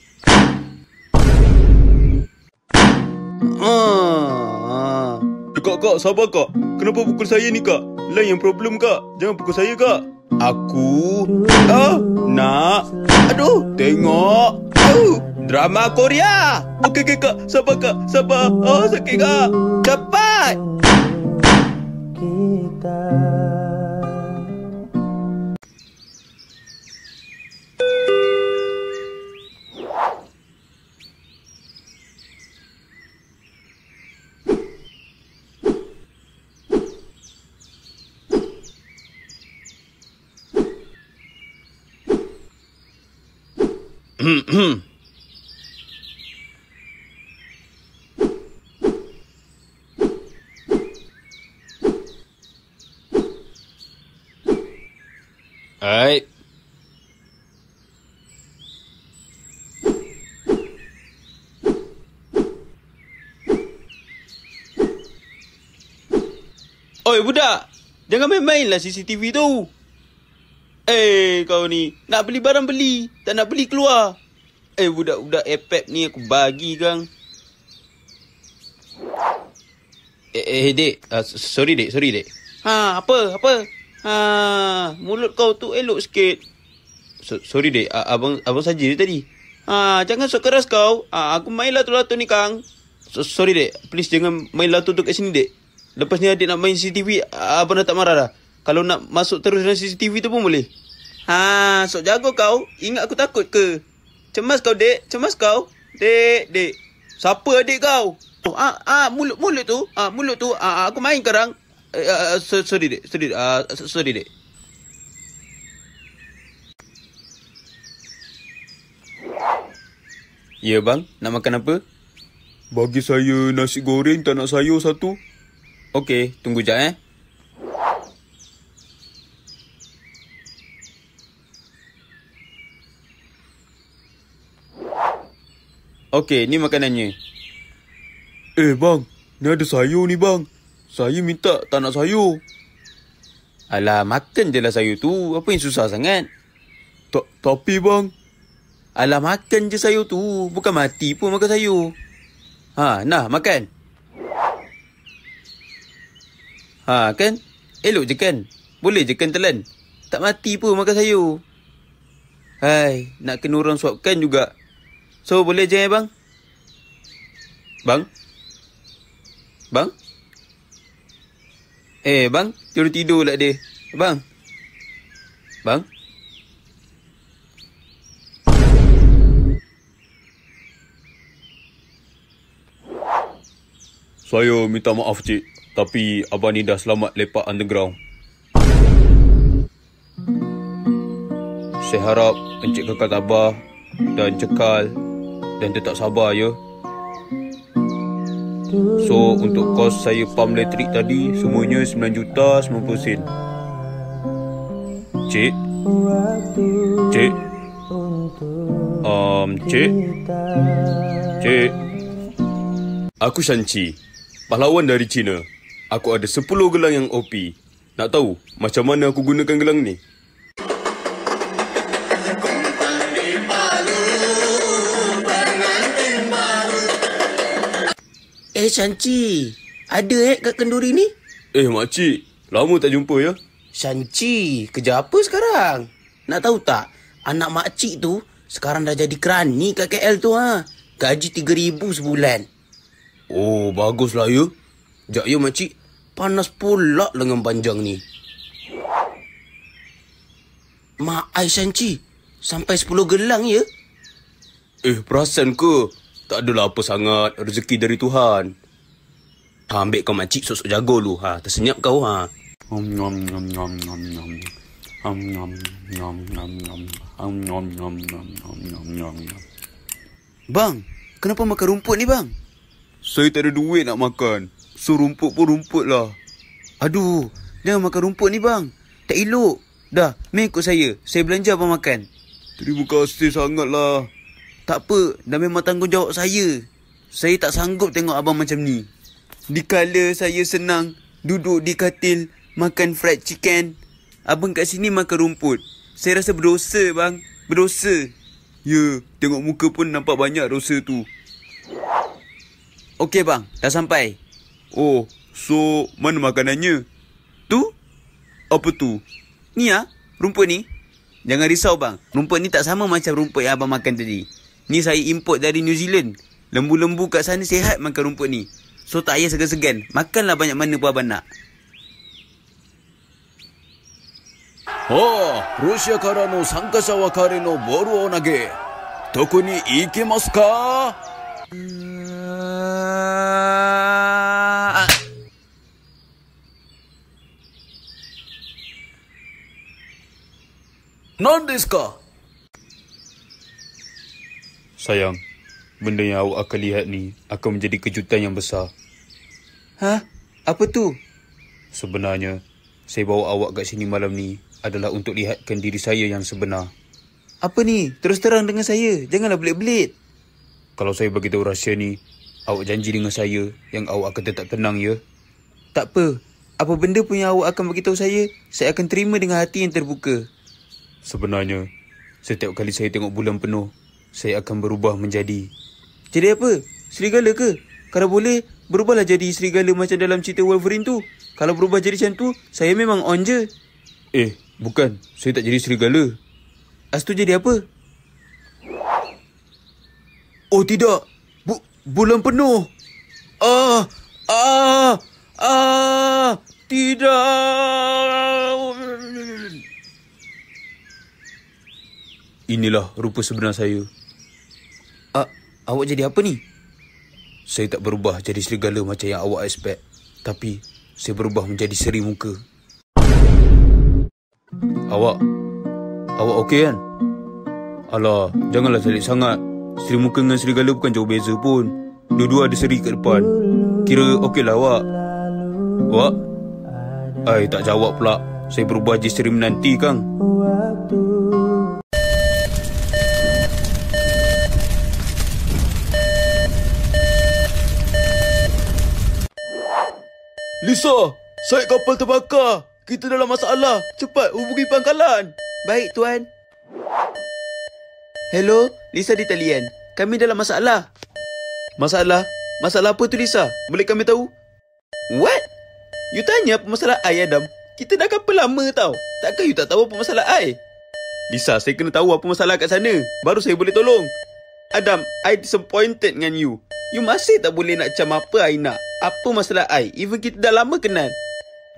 A: Ah, ah. Kak, kak, sabar kak. Kenapa pukul saya ni kak? Lain yang problem kak. Jangan pukul saya kak. Aku ah, nak aduh tengok aduh, drama Korea. Okey okay, kak, sabar kak, sabar. Oh sakit kak. Cepat. oi budak, jangan main mainlah CCTV tu. Eh, kau ni. Nak beli barang beli. Tak nak beli keluar. Eh, budak-budak epep e ni aku bagi kan. Eh, eh, dek. Uh, ah, sorry, dek. Sorry, dek. Ha, apa? Apa? Ha, mulut kau tu elok sikit. So, sorry, dek. Uh, abang abang saja ni tadi. Ha, jangan sok keras kau. Ha, aku main latu-latu ni, kang. So, sorry, dek. Please, jangan main latu tu kat sini, dek. Lepas ni adik nak main CCTV, abang dah tak marah dah. Kalau nak masuk terus dalam CCTV tu pun boleh. Ha, sok jago kau. Ingat aku takut ke? Cemas kau, Dek. Cemas kau. Dek, Dek. Siapa adik kau? Oh, ah, ah, mulut mulut tu. Ah, mulut tu. Ah, ah aku main kerang. Uh, eh, uh, ah, ah, sorry, Dek. Sorry, uh, sorry, Dek. Ya, bang. Nak makan apa? Bagi saya nasi goreng tak nak sayur satu. Okey, tunggu jap eh. Okey, ni makanannya. Eh, bang. Ni ada sayur ni, bang. Saya minta tak nak sayur. Alah, makan je lah sayur tu. Apa yang susah sangat? Tak, tapi, bang. Alah, makan je sayur tu. Bukan mati pun makan sayur. Ha, nah, makan. Ha, kan? Elok je kan? Boleh je kan telan? Tak mati pun makan sayur. Hai, nak kena orang suapkan juga. So boleh je bang? Bang? Bang? Eh bang, tidur tidur lah dia. Bang? Bang? Saya minta maaf cik, tapi abang ni dah selamat lepak underground. Saya harap encik kakak tabah dan cekal dan tetap sabar ya. So untuk kos saya pam elektrik tadi semuanya 9 juta 90 sen. Cik. Cik. Um, cik. Cik. Aku Shanchi, pahlawan dari China. Aku ada 10 gelang yang OP. Nak tahu macam mana aku gunakan gelang ni? Eh, Shanci. Ada eh kat kenduri ni? Eh, makcik. Lama tak jumpa ya. Shanci, kerja apa sekarang? Nak tahu tak? Anak makcik tu sekarang dah jadi kerani kat KL tu ha. Gaji RM3,000 sebulan. Oh, baguslah ya. Sekejap ya, makcik. Panas pula lengan panjang ni. Mak Aisyanci, sampai sepuluh gelang ya? Eh, perasan ke? tak adalah apa sangat rezeki dari Tuhan. Ha, ambil kau makcik sosok jago lu. Ha, tersenyap kau ha. Om nom nom nom nom nom. Om nom nom nom nom. Om nom nom nom nom nom nom nom. Bang, kenapa makan rumput ni bang? Saya tak ada duit nak makan. So rumput pun rumput lah. Aduh, jangan makan rumput ni bang. Tak elok. Dah, mari ikut saya. Saya belanja apa makan. Terima kasih sangatlah. lah. Tak apa, dah memang tanggungjawab saya. Saya tak sanggup tengok abang macam ni. Di Dikala saya senang duduk di katil makan fried chicken, abang kat sini makan rumput. Saya rasa berdosa bang, berdosa. Ya, tengok muka pun nampak banyak dosa tu. Okey bang, dah sampai. Oh, so mana makanannya? Tu? Apa tu? Ni ah, rumput ni. Jangan risau bang, rumput ni tak sama macam rumput yang abang makan tadi. Ni saya import dari New Zealand. Lembu-lembu kat sana sihat makan rumput ni. So tak payah segan-segan. Makanlah banyak mana pun abang nak. Oh, Rusia kara no sankasha wa kare no boru o nage. Toku ni ikimasu ka? Nandesu ka? Sayang, benda yang awak akan lihat ni akan menjadi kejutan yang besar. Hah? Apa tu? Sebenarnya, saya bawa awak kat sini malam ni adalah untuk lihatkan diri saya yang sebenar. Apa ni? Terus terang dengan saya. Janganlah belit-belit. Kalau saya beritahu rahsia ni, awak janji dengan saya yang awak akan tetap tenang, ya? Tak apa. Apa benda pun yang awak akan beritahu saya, saya akan terima dengan hati yang terbuka. Sebenarnya, setiap kali saya tengok bulan penuh, saya akan berubah menjadi... Jadi apa? Serigala ke? Kalau boleh, berubahlah jadi serigala macam dalam cerita Wolverine tu. Kalau berubah jadi macam tu, saya memang on je. Eh, bukan. Saya tak jadi serigala. tu jadi apa? Oh tidak. Bu bulan penuh. Ah, ah, ah, tidak. Inilah rupa sebenar saya awak jadi apa ni? Saya tak berubah jadi serigala macam yang awak expect. Tapi, saya berubah menjadi seri muka. Awak, awak okey kan? Alah, janganlah selit sangat. Seri muka dengan serigala bukan jauh beza pun. Dua-dua ada seri kat depan. Kira okeylah awak. Awak? ay tak jawab pula. Saya berubah jadi seri menanti, Kang. Waktu Lisa, sayap kapal terbakar. Kita dalam masalah. Cepat hubungi pangkalan. Baik, tuan. Hello, Lisa di talian. Kami dalam masalah. Masalah? Masalah apa tu, Lisa? Boleh kami tahu? What? You tanya apa masalah I, Adam? Kita dah kapal lama tau. Takkan you tak tahu apa masalah I? Lisa, saya kena tahu apa masalah kat sana. Baru saya boleh tolong. Adam, I disappointed dengan you. You masih tak boleh nak macam apa I nak apa masalah I? Even kita dah lama kenal.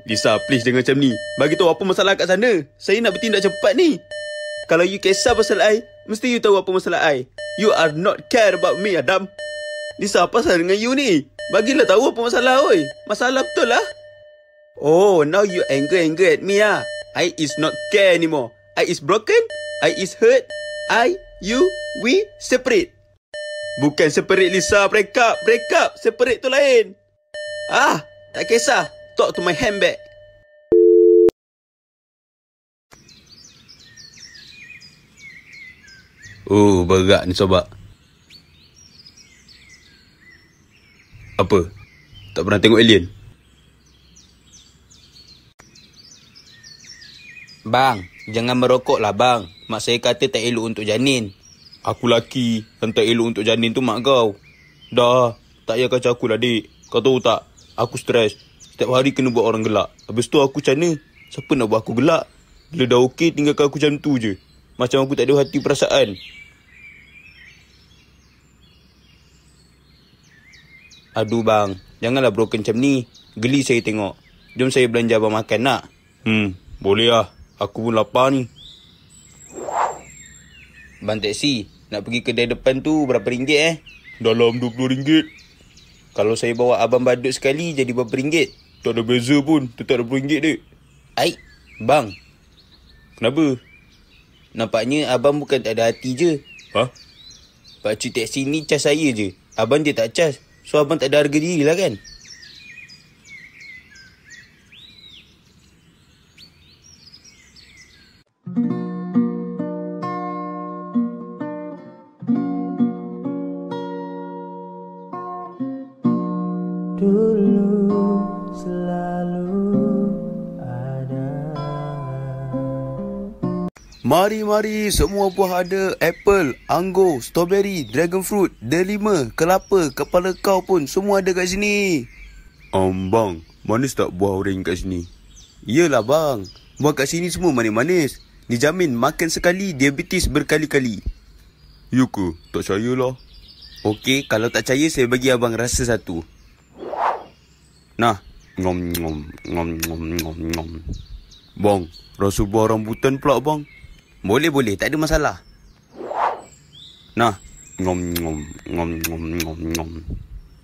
A: Lisa, please jangan macam ni. Bagi tahu apa masalah kat sana. Saya nak bertindak cepat ni. Kalau you kisah pasal I, mesti you tahu apa masalah I. You are not care about me, Adam. Lisa, apa pasal dengan you ni? Bagilah tahu apa masalah, oi. Masalah betul lah. Oh, now you angry-angry at me lah. I is not care anymore. I is broken. I is hurt. I, you, we separate. Bukan separate Lisa, break up, break up, separate tu lain. Ah, tak kisah. Talk to my handbag. Oh, uh, berat ni sobat. Apa? Tak pernah tengok alien? Bang, jangan merokok lah bang. Mak saya kata tak elok untuk janin. Aku laki, dan tak elok untuk janin tu mak kau. Dah, tak payah kacau akulah dik. Kau tahu tak, Aku stres. Setiap hari kena buat orang gelak. Habis tu aku macam Siapa nak buat aku gelak? Bila dah okey, tinggalkan aku macam tu je. Macam aku tak ada hati perasaan. Aduh bang, janganlah broken macam ni. Geli saya tengok. Jom saya belanja abang makan nak. Hmm, boleh lah. Aku pun lapar ni. Bang teksi, nak pergi kedai depan tu berapa ringgit eh? Dalam rm ringgit. Kalau saya bawa abang badut sekali jadi berapa ringgit? Tak ada beza pun. Tetap ada ringgit dia. Aik, bang. Kenapa? Nampaknya abang bukan tak ada hati je. Ha? Pakcik teksi ni cas saya je. Abang dia tak cas. So abang tak ada harga diri lah kan? thank you Mari-mari semua buah ada Apple, anggur, strawberry, dragon fruit, delima, kelapa, kepala kau pun semua ada kat sini Um, bang, manis tak buah orang kat sini? Yelah bang, buah kat sini semua manis-manis Dijamin makan sekali diabetes berkali-kali Ya ke? Tak lah. Okey, kalau tak cahaya saya bagi abang rasa satu Nah Ngom ngom ngom ngom ngom Bang, rasa buah rambutan pula bang boleh boleh, tak ada masalah. Nah. Ngom ngom ngom ngom ngom ngom.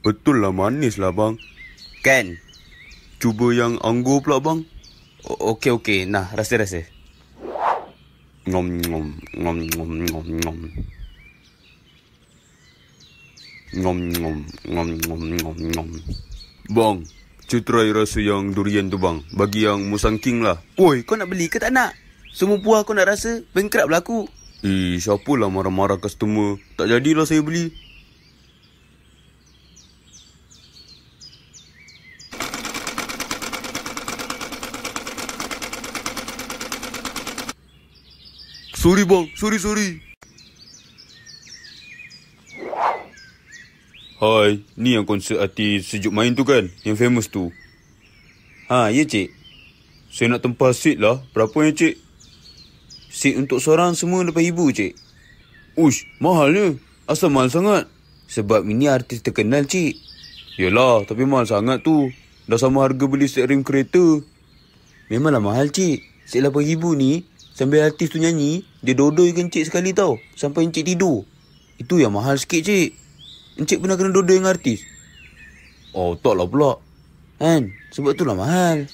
A: Betul lah manis lah bang. Kan? Cuba yang anggur pula bang. O- okey okey, nah rasa rasa. Ngom ngom ngom ngom ngom ngom. Ngom ngom ngom ngom ngom ngom. Bang, cuba try rasa yang durian tu bang. Bagi yang musang king lah. Woi kau nak beli ke tak nak? Semua buah aku nak rasa bankrupt eh, lah aku. Eh, siapalah marah-marah customer. Tak jadilah saya beli. Sorry bang, sorry sorry. Hai, ni yang konsert artis sejuk main tu kan? Yang famous tu. Ha, ya cik. Saya nak tempah seat lah. Berapa ya cik? Set untuk seorang semua lepas ibu, cik. Ush, mahalnya. Asal mahal sangat. Sebab ini artis terkenal, cik. Yelah, tapi mahal sangat tu. Dah sama harga beli set rim kereta. Memanglah mahal, cik. Set lapan ibu ni, sambil artis tu nyanyi, dia dodoi dengan cik sekali tau. Sampai encik tidur. Itu yang mahal sikit, cik. Encik pernah kena dodoi dengan artis? Oh, taklah pula. Kan? Sebab itulah mahal.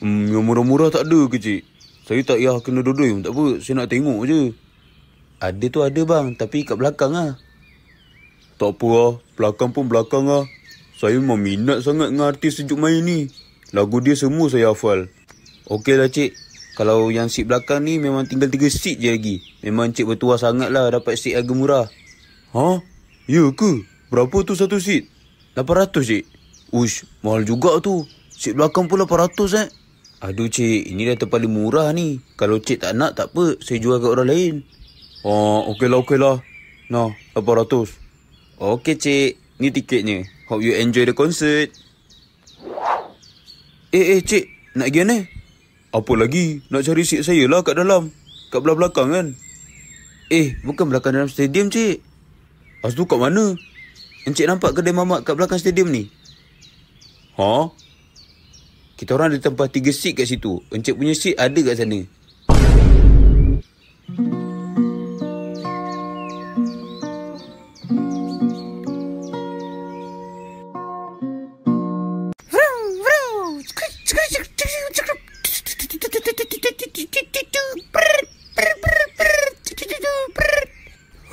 A: Hmm, yang murah-murah tak ada ke, cik? Saya tak payah kena dodoi pun tak apa. Saya nak tengok je. Ada tu ada bang. Tapi kat belakang lah. Tak apa lah. Belakang pun belakang lah. Saya memang minat sangat dengan artis sejuk main ni. Lagu dia semua saya hafal. Okey lah cik. Kalau yang seat belakang ni memang tinggal tiga seat je lagi. Memang cik bertuah sangat lah dapat seat harga murah. Ha? Ya ke? Berapa tu satu seat? 800 cik. Ush, mahal juga tu. Seat belakang pun 800 eh. Aduh cik, ini dah terpaling murah ni. Kalau cik tak nak tak apa, saya jual ke orang lain. Oh, okeylah okeylah. Nah, ratus? Okey cik, ni tiketnya. Hope you enjoy the concert. Eh eh cik, nak pergi mana? Apa lagi? Nak cari seat saya lah kat dalam. Kat belah belakang kan? Eh, bukan belakang dalam stadium cik. Lepas tu kat mana? Encik nampak kedai mamak kat belakang stadium ni? Ha? Kita orang ada tempat tiga seat kat situ. Encik punya seat ada kat sana.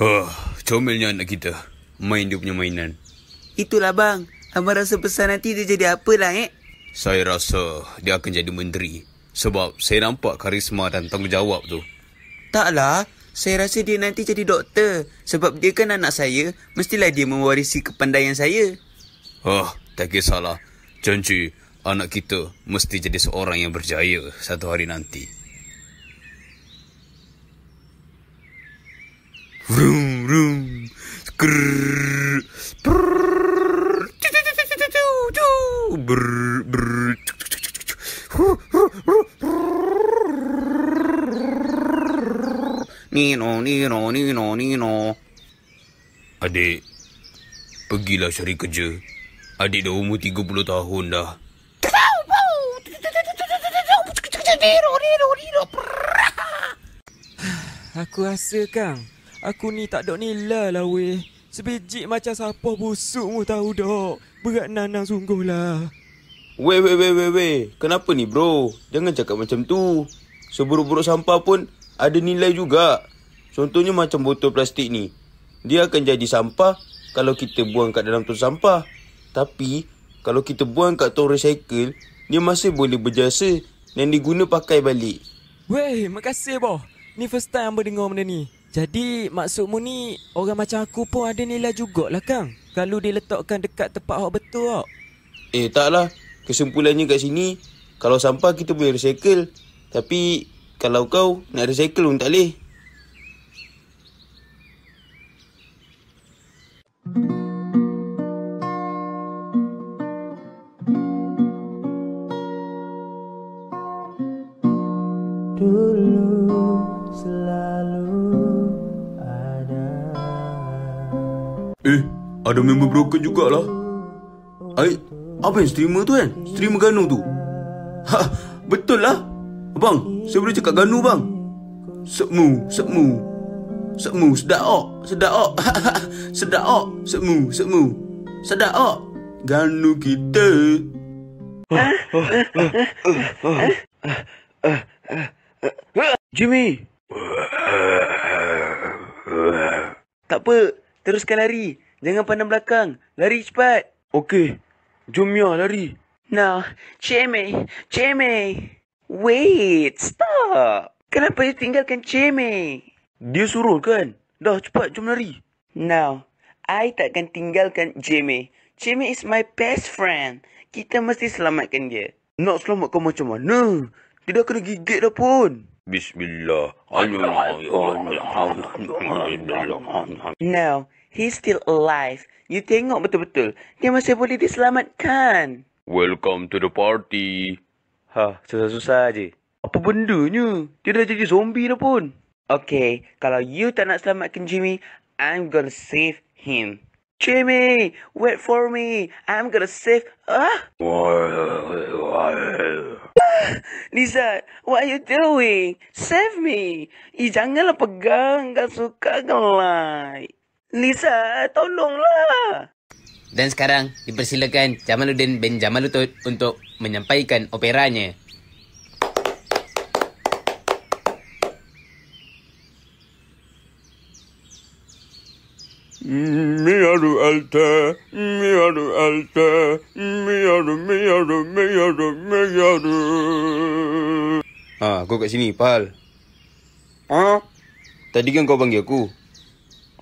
A: Oh, comelnya anak kita. Main dia punya mainan. Itulah bang. Abang rasa besar nanti dia jadi apalah eh. Saya rasa dia akan jadi menteri sebab saya nampak karisma dan tanggungjawab tu. Taklah, saya rasa dia nanti jadi doktor sebab dia kan anak saya, mestilah dia mewarisi kepandaian saya. Oh, tak kisahlah. Janji, anak kita mesti jadi seorang yang berjaya satu hari nanti. Vroom, vroom. Krrr. Prrr. Nino, Nino, Nino, Nino. Adik, pergilah cari kerja. Adik dah umur tiga puluh tahun dah. Aku rasa kang, aku ni tak ada ni lah weh. Sebijik macam sapa busuk mu tahu dok. Berat Nana sungguh lah. Weh, weh, weh, weh, weh. Kenapa ni, bro? Jangan cakap macam tu. Seburuk-buruk sampah pun ada nilai juga. Contohnya macam botol plastik ni. Dia akan jadi sampah kalau kita buang kat dalam tong sampah. Tapi, kalau kita buang kat tong recycle, dia masih boleh berjasa dan diguna pakai balik. Weh, makasih, bro. Ni first time abang dengar benda ni. Jadi, maksudmu ni, orang macam aku pun ada nilai jugalah, Kang kalau diletakkan dekat tempat awak betul awak? Eh taklah. Kesimpulannya kat sini, kalau sampah kita boleh recycle. Tapi kalau kau nak recycle pun tak boleh. ada member broken jugalah Ay, apa yang streamer tu kan? Streamer Ganu tu Ha, betul lah Abang, saya boleh cakap Ganu bang Semu, semu Semu, sedap ok Sedap ok Sedap ok Semu, semu Sedap ok Ganu kita ha, ha, ha, Jimmy Tak apa Teruskan lari Jangan pandang belakang. Lari cepat. Okey. Jom Mia, lari. Nah, Cheme, Cheme. Wait, stop. Kenapa you tinggalkan Cheme? Dia suruh kan? Dah, cepat, jom lari. Now, I takkan tinggalkan Jamie. Jamie is my best friend. Kita mesti selamatkan dia. Nak selamatkan macam mana? Tidak dah kena gigit dah pun. Bismillah. Now, He's still alive. You tengok betul-betul. Dia masih boleh diselamatkan. Welcome to the party. Ha, susah-susah aje. Apa benda ni? Dia dah jadi zombie dah pun. Okay, kalau you tak nak selamatkan Jimmy, I'm gonna save him. Jimmy, wait for me. I'm gonna save... Ah! Lisa, what are you doing? Save me. Eh, janganlah pegang. Gak suka gelai. Nisa, tolonglah. Dan sekarang dipersilakan Jamaluddin bin Jamalutut untuk menyampaikan operanya. Miaru alta, miaru alta, miaru, miaru, miaru, miaru. Ah, aku kat sini, Pal. Ah? Tadi kan kau panggil aku,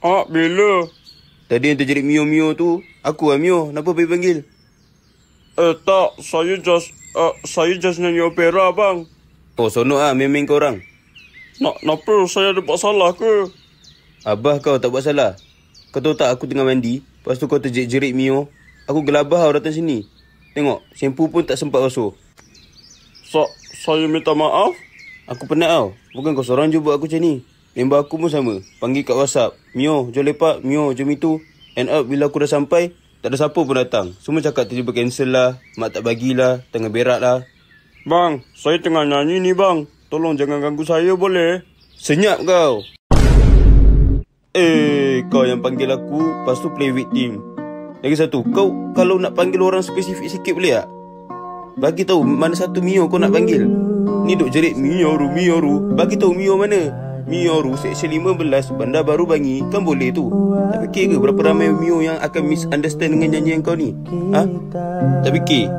A: Hak bila? Tadi yang terjerit mio-mio tu, aku lah mio. Kenapa pergi panggil? Eh tak, saya just, uh, saya just nyanyi opera bang. Oh, sonok lah main-main korang. Nak, kenapa saya ada buat salah ke? Abah kau tak buat salah. Kau tahu tak aku tengah mandi, lepas tu kau terjerit-jerit mio. Aku gelabah kau datang sini. Tengok, sempu pun tak sempat basuh. So, saya minta maaf. Aku penat tau. Bukan kau seorang je buat aku macam ni. Member aku pun sama. Panggil kat WhatsApp. Mio, jom lepak. Mio, jom itu. End up bila aku dah sampai, tak ada siapa pun datang. Semua cakap terjumpa cancel lah. Mak tak bagilah. Tengah berat lah. Bang, saya tengah nyanyi ni bang. Tolong jangan ganggu saya boleh. Senyap kau. Eh, kau yang panggil aku. Lepas tu play with team. Lagi satu, kau kalau nak panggil orang spesifik sikit boleh tak? Bagi tahu mana satu Mio kau nak panggil. Ni duk jerit Mio ru, Mio ru. Bagi tahu Mio mana. Mio Ru Seksyen 15 Bandar Baru Bangi Kan boleh tu Tak fikir ke berapa ramai Mio yang akan misunderstand dengan yang kau ni Ha? Tak fikir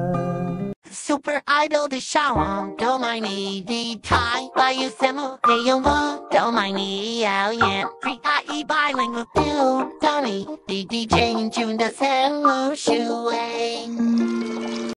A: Super Idol the show Do my need the tie by you semu hey you mo Do my need yeah yeah Free I e bilingual do Tony the DJ in tune the semu shoe